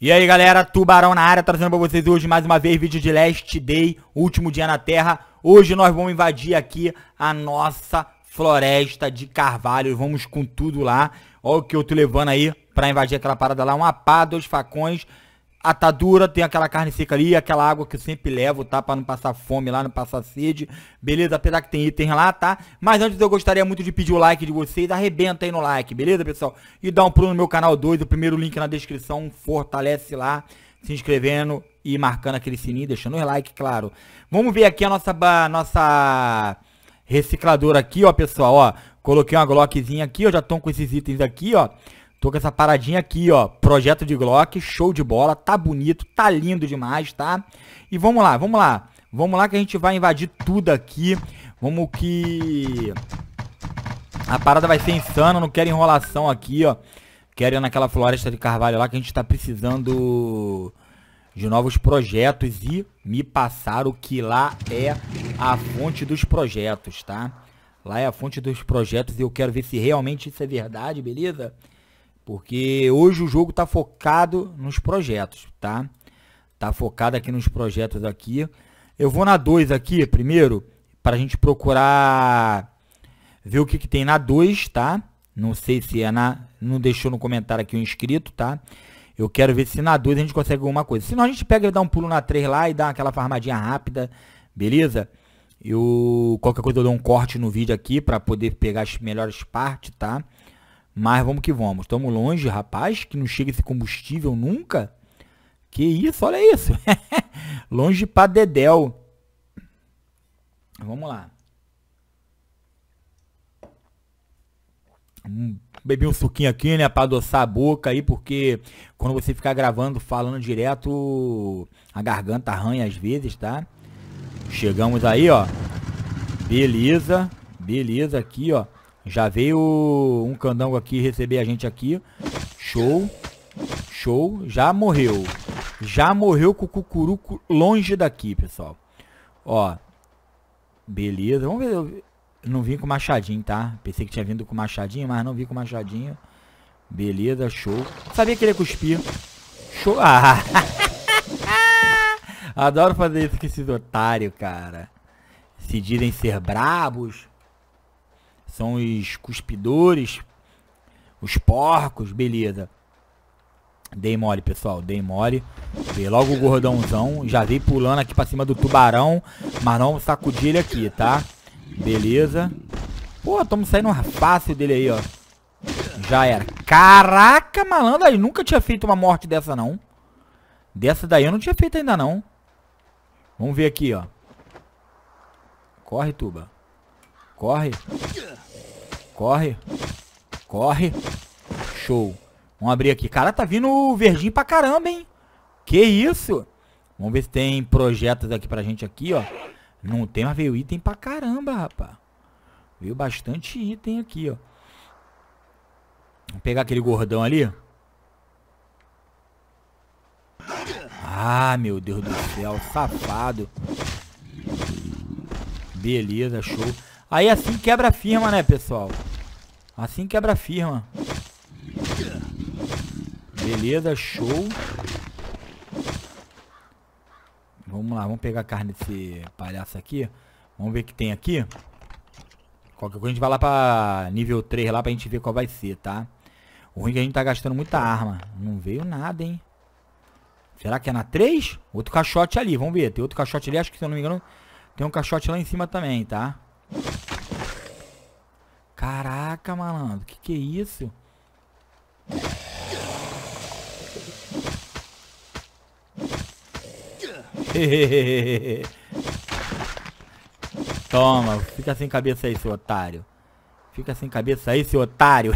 E aí galera, Tubarão na área, trazendo pra vocês hoje mais uma vez vídeo de Last Day, último dia na Terra. Hoje nós vamos invadir aqui a nossa floresta de carvalho, vamos com tudo lá. Olha o que eu tô levando aí pra invadir aquela parada lá, uma pá, dois facões atadura, tem aquela carne seca ali, aquela água que eu sempre levo, tá? Pra não passar fome lá, não passar sede. Beleza? Apesar que tem itens lá, tá? Mas antes eu gostaria muito de pedir o like de vocês. Arrebenta aí no like, beleza, pessoal? E dá um pulo no meu canal 2, o primeiro link na descrição. Fortalece lá, se inscrevendo e marcando aquele sininho, deixando o like, claro. Vamos ver aqui a nossa... A nossa recicladora aqui, ó, pessoal, ó. Coloquei uma Glockzinha aqui, ó. Já estão com esses itens aqui, ó. Tô com essa paradinha aqui, ó, projeto de Glock, show de bola, tá bonito, tá lindo demais, tá? E vamos lá, vamos lá, vamos lá que a gente vai invadir tudo aqui, vamos que... A parada vai ser insana, não quero enrolação aqui, ó, quero ir naquela floresta de carvalho lá que a gente tá precisando de novos projetos e me passaram que lá é a fonte dos projetos, tá? Lá é a fonte dos projetos e eu quero ver se realmente isso é verdade, beleza? Beleza? Porque hoje o jogo está focado nos projetos, tá? Tá focado aqui nos projetos aqui. Eu vou na 2 aqui primeiro, para a gente procurar ver o que, que tem na 2, tá? Não sei se é na... Não deixou no comentário aqui o inscrito, tá? Eu quero ver se na 2 a gente consegue alguma coisa. Se não, a gente pega e dá um pulo na 3 lá e dá aquela farmadinha rápida, beleza? Eu, qualquer coisa eu dou um corte no vídeo aqui para poder pegar as melhores partes, tá? Mas vamos que vamos. Estamos longe, rapaz, que não chega esse combustível nunca. Que isso, olha isso. longe pra dedéu. Vamos lá. Hum, bebi um suquinho aqui, né, pra adoçar a boca aí, porque quando você ficar gravando, falando direto, a garganta arranha às vezes, tá? Chegamos aí, ó. Beleza. Beleza aqui, ó. Já veio um candango aqui receber a gente aqui. Show. Show. Já morreu. Já morreu com o cucuruco longe daqui, pessoal. Ó. Beleza. Vamos ver. Eu não vim com machadinho, tá? Pensei que tinha vindo com machadinho, mas não vim com machadinho. Beleza, show. Sabia que ele ia cuspir. Show. Ah. Adoro fazer isso com esses otários, cara. Se dizem ser brabos são os cuspidores, os porcos, beleza. Dei mole, pessoal, dei mole. Dei logo o gordãozão. Já veio pulando aqui pra cima do tubarão. Mas não sacudir ele aqui, tá? Beleza. Pô, tamo saindo fácil dele aí, ó. Já era. Caraca, malandro. aí nunca tinha feito uma morte dessa, não. Dessa daí eu não tinha feito ainda, não. Vamos ver aqui, ó. Corre, tuba. Corre. Corre. Corre. Show. Vamos abrir aqui. Cara, tá vindo o verdinho pra caramba, hein? Que isso? Vamos ver se tem projetos aqui pra gente aqui, ó. Não tem, mas veio item pra caramba, rapaz. Veio bastante item aqui, ó. Vamos pegar aquele gordão ali. Ah, meu Deus do céu, safado. Beleza, show. Aí assim quebra firma, né, pessoal? Assim quebra firma. Beleza, show. Vamos lá, vamos pegar a carne desse palhaço aqui. Vamos ver o que tem aqui. Qualquer coisa a gente vai lá pra nível 3 lá pra gente ver qual vai ser, tá? O ruim é que a gente tá gastando muita arma. Não veio nada, hein? Será que é na 3? Outro caixote ali, vamos ver. Tem outro caixote ali, acho que se eu não me engano, tem um caixote lá em cima também, tá? Caraca, malandro. Que que é isso? Toma, fica sem cabeça aí, seu otário. Fica sem cabeça aí, seu otário.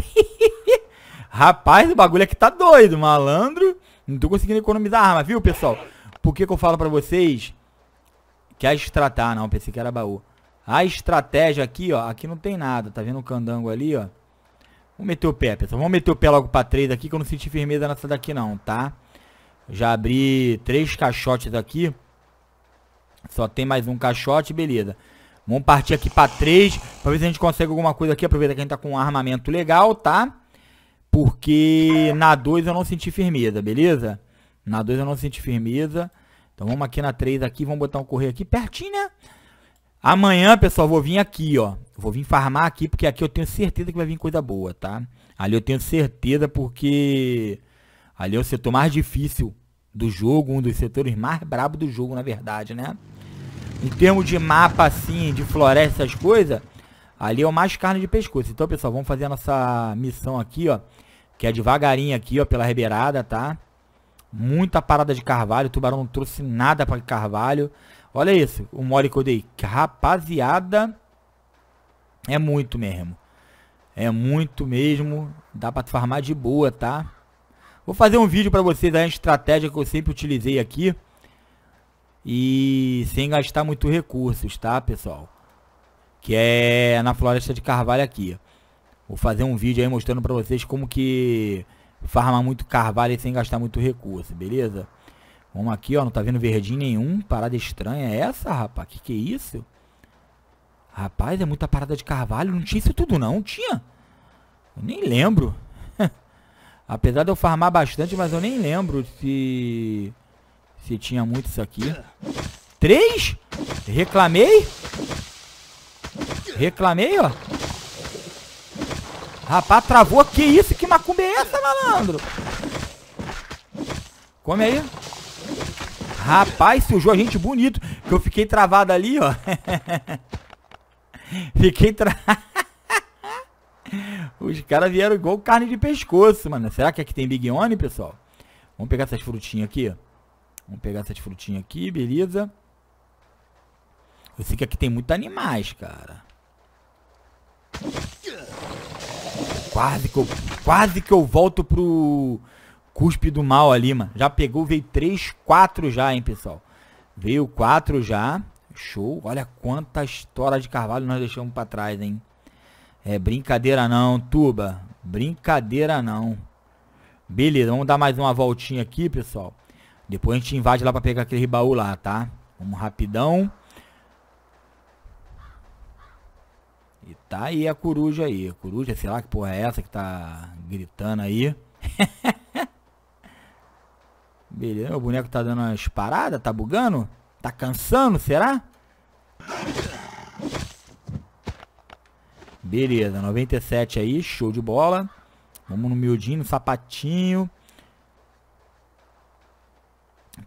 Rapaz, o bagulho aqui tá doido, malandro. Não tô conseguindo economizar arma, viu, pessoal? Por que, que eu falo pra vocês que é extratar, não? Pensei que era baú. A estratégia aqui, ó, aqui não tem nada, tá vendo o candango ali, ó? Vamos meter o pé, pessoal. Vamos meter o pé logo pra três aqui, que eu não senti firmeza nessa daqui não, tá? Já abri três caixotes aqui. Só tem mais um caixote, beleza. Vamos partir aqui pra três, pra ver se a gente consegue alguma coisa aqui. Aproveita que a gente tá com um armamento legal, tá? Porque na dois eu não senti firmeza, beleza? Na dois eu não senti firmeza. Então vamos aqui na três aqui, vamos botar um correio aqui pertinho, né? Amanhã, pessoal, vou vir aqui, ó. Vou vir farmar aqui, porque aqui eu tenho certeza que vai vir coisa boa, tá? Ali eu tenho certeza, porque... Ali é o setor mais difícil do jogo, um dos setores mais brabo do jogo, na verdade, né? Em termos de mapa, assim, de floresta, essas coisas, ali é o mais carne de pescoço. Então, pessoal, vamos fazer a nossa missão aqui, ó. Que é devagarinho aqui, ó, pela ribeirada, tá? Muita parada de carvalho, o tubarão não trouxe nada para carvalho. Olha isso, o mole que eu dei. Rapaziada, é muito mesmo. É muito mesmo. Dá pra farmar de boa, tá? Vou fazer um vídeo pra vocês a estratégia que eu sempre utilizei aqui. E sem gastar muito recursos, tá, pessoal? Que é na Floresta de Carvalho aqui. Vou fazer um vídeo aí mostrando pra vocês como que farmar muito carvalho sem gastar muito recurso, beleza? Vamos aqui, ó. Não tá vendo verdinho nenhum. Parada estranha é essa, rapaz? Que que é isso? Rapaz, é muita parada de carvalho. Não tinha isso tudo, não. Tinha? Eu nem lembro. Apesar de eu farmar bastante, mas eu nem lembro se... Se tinha muito isso aqui. Três? Reclamei? Reclamei, ó. Rapaz, travou. Que isso? Que macumba é essa, malandro? Come aí. Rapaz, sujou a gente bonito. Que eu fiquei travado ali, ó. fiquei travado. Os caras vieram igual carne de pescoço, mano. Será que aqui tem Big One, pessoal? Vamos pegar essas frutinhas aqui. Vamos pegar essas frutinhas aqui, beleza. Eu sei que aqui tem muitos animais, cara. Quase que eu, quase que eu volto pro... Cuspe do mal ali, mano. Já pegou, veio 3, 4 já, hein, pessoal. Veio 4 já. Show. Olha quanta história de carvalho nós deixamos pra trás, hein. É brincadeira não, Tuba. Brincadeira não. Beleza, vamos dar mais uma voltinha aqui, pessoal. Depois a gente invade lá pra pegar aquele baú lá, tá? Vamos rapidão. E tá aí a coruja aí. Coruja, sei lá que porra é essa que tá gritando aí. Beleza, o boneco tá dando umas paradas, tá bugando? Tá cansando, será? Beleza, 97 aí, show de bola. Vamos no miudinho, no sapatinho.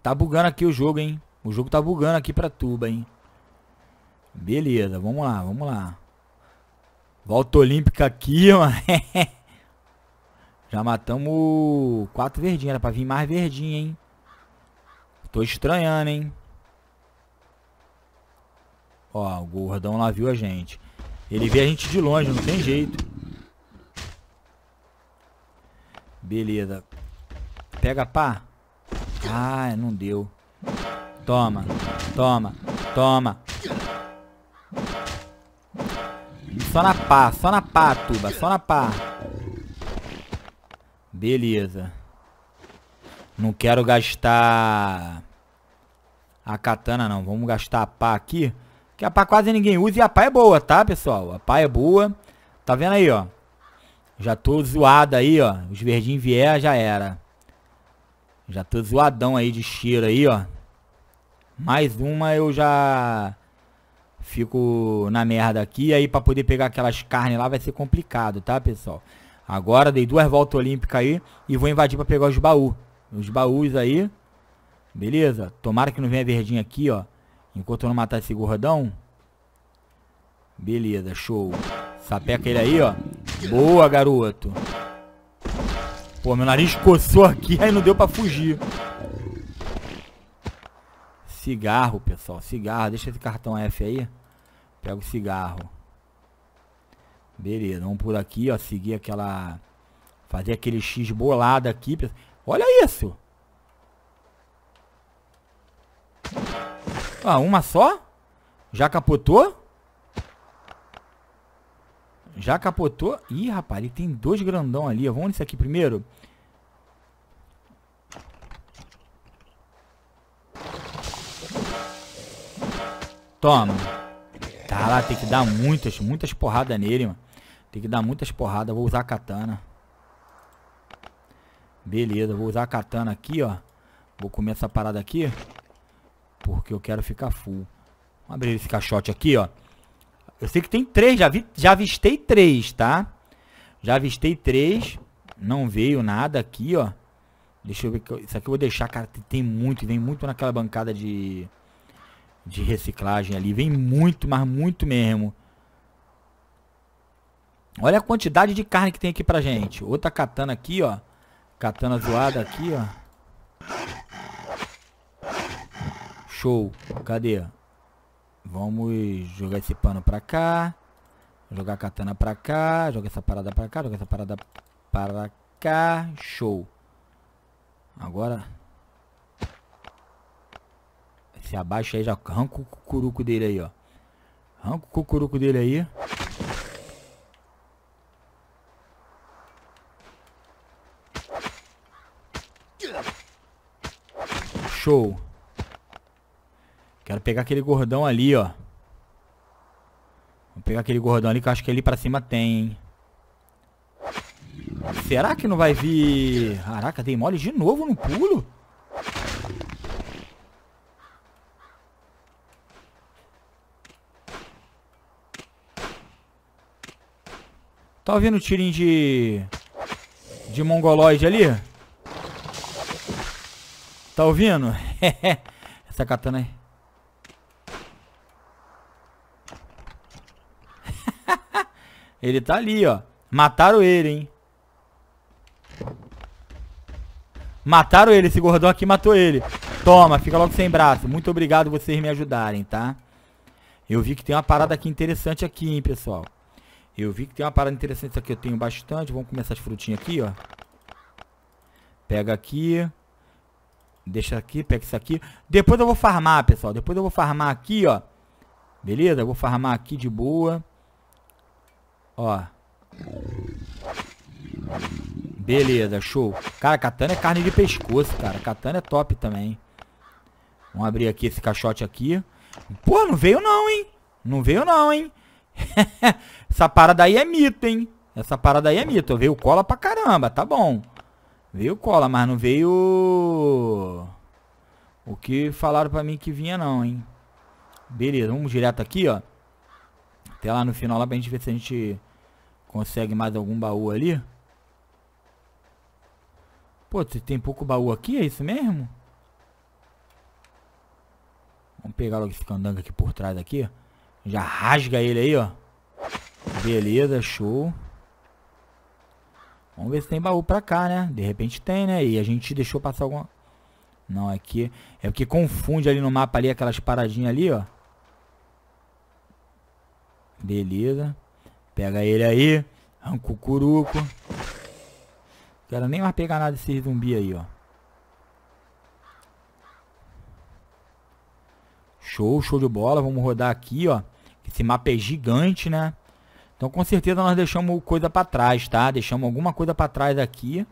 Tá bugando aqui o jogo, hein? O jogo tá bugando aqui pra tuba, hein? Beleza, vamos lá, vamos lá. Volta olímpica aqui, mano. Já matamos quatro verdinhas. Era pra vir mais verdinha, hein? Tô estranhando, hein? Ó, o gordão lá viu a gente. Ele vê a gente de longe, não tem jeito. Beleza. Pega pá. Ah, não deu. Toma, toma, toma. Só na pá, só na pá, Tuba, só na pá. Beleza. Não quero gastar a katana, não. Vamos gastar a pá aqui. Que a pá quase ninguém usa e a pá é boa, tá, pessoal? A pá é boa. Tá vendo aí, ó? Já tô zoado aí, ó. Os verdinhos vier, já era. Já tô zoadão aí de cheiro aí, ó. Mais uma eu já fico na merda aqui. Aí pra poder pegar aquelas carnes lá vai ser complicado, tá, pessoal? Agora dei duas voltas olímpicas aí e vou invadir para pegar os baús. Os baús aí. Beleza? Tomara que não venha verdinho aqui, ó. Enquanto eu não matar esse gordão. Beleza, show. Sapeca ele aí, ó. Boa, garoto. Pô, meu nariz coçou aqui, aí não deu pra fugir. Cigarro, pessoal. Cigarro. Deixa esse cartão F aí. Pega o cigarro. Beleza, vamos por aqui, ó. Seguir aquela... Fazer aquele X bolado aqui. Olha isso! Ah, uma só? Já capotou? Já capotou? Ih, rapaz, ele tem dois grandão ali. Vamos nesse aqui primeiro. Toma. Tá lá, tem que dar muitas, muitas porradas nele, mano. Tem que dar muitas porradas. Vou usar a katana. Beleza, vou usar a katana aqui, ó. Vou comer essa parada aqui. Porque eu quero ficar full. Vamos abrir esse caixote aqui, ó. Eu sei que tem três, já, vi, já avistei três, tá? Já avistei três. Não veio nada aqui, ó. Deixa eu ver. Isso aqui eu vou deixar, cara. Tem muito, vem muito naquela bancada de, de reciclagem ali. Vem muito, mas muito mesmo. Olha a quantidade de carne que tem aqui pra gente. Outra katana aqui, ó. Katana zoada aqui, ó. Show. Cadê? Vamos jogar esse pano pra cá. Jogar a katana pra cá. Jogar essa parada pra cá. Jogar essa parada para cá. Show. Agora... Se abaixa aí, já arranca o cucuruco dele aí, ó. Arranca o cucuruco dele aí. Show. Quero pegar aquele gordão ali, ó. Vou pegar aquele gordão ali que eu acho que ali pra cima tem, hein. Será que não vai vir... Caraca, dei mole de novo no pulo? Tá ouvindo o tirinho de... De mongoloide ali? Tá ouvindo? Essa katana tá aí. ele tá ali, ó. Mataram ele, hein. Mataram ele. Esse gordão aqui matou ele. Toma, fica logo sem braço. Muito obrigado vocês me ajudarem, tá? Eu vi que tem uma parada aqui interessante aqui, hein, pessoal. Eu vi que tem uma parada interessante aqui. Eu tenho bastante. Vamos começar as frutinhas aqui, ó. Pega aqui. Deixa aqui, pega isso aqui. Depois eu vou farmar, pessoal. Depois eu vou farmar aqui, ó. Beleza? Eu vou farmar aqui de boa. Ó. Beleza, show. Cara, katana é carne de pescoço, cara. Katana é top também. Vamos abrir aqui esse caixote aqui. Pô, não veio não, hein? Não veio não, hein? Essa parada aí é mito, hein? Essa parada aí é mito. Veio cola pra caramba, tá bom. Veio cola, mas não veio... Porque falaram pra mim que vinha não, hein? Beleza, vamos direto aqui, ó. Até lá no final, lá pra gente ver se a gente consegue mais algum baú ali. Pô, tem pouco baú aqui, é isso mesmo? Vamos pegar logo esse candango aqui por trás aqui. Já rasga ele aí, ó. Beleza, show. Vamos ver se tem baú pra cá, né? De repente tem, né? E a gente deixou passar alguma... Não, aqui é, é porque confunde ali no mapa ali aquelas paradinhas ali, ó. Beleza. Pega ele aí. Arranca o curuco. Quero nem mais pegar nada desse zumbi aí, ó. Show, show de bola. Vamos rodar aqui, ó. Esse mapa é gigante, né? Então, com certeza, nós deixamos coisa pra trás, tá? Deixamos alguma coisa pra trás aqui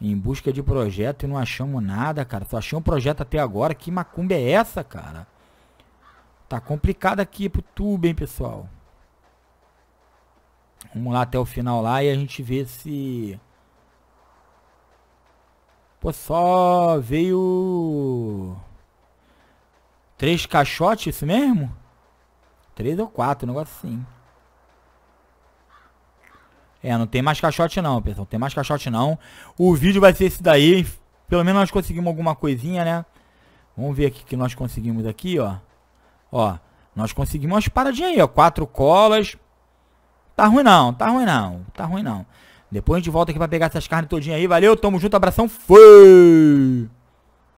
em busca de projeto e não achamos nada, cara. Só achei um projeto até agora. Que macumba é essa, cara? Tá complicado aqui pro tubo, hein, pessoal? Vamos lá até o final lá e a gente vê se... Pô, só veio... Três caixotes, isso mesmo? Três ou quatro, um negócio assim. É, não tem mais caixote não, pessoal. Tem mais caixote não. O vídeo vai ser esse daí. Pelo menos nós conseguimos alguma coisinha, né? Vamos ver aqui que nós conseguimos aqui, ó. Ó, nós conseguimos umas paradinhas aí, ó. Quatro colas. Tá ruim não, tá ruim não, tá ruim não. Depois a gente volta aqui pra pegar essas carnes todinha aí. Valeu, tamo junto, abração. Fui!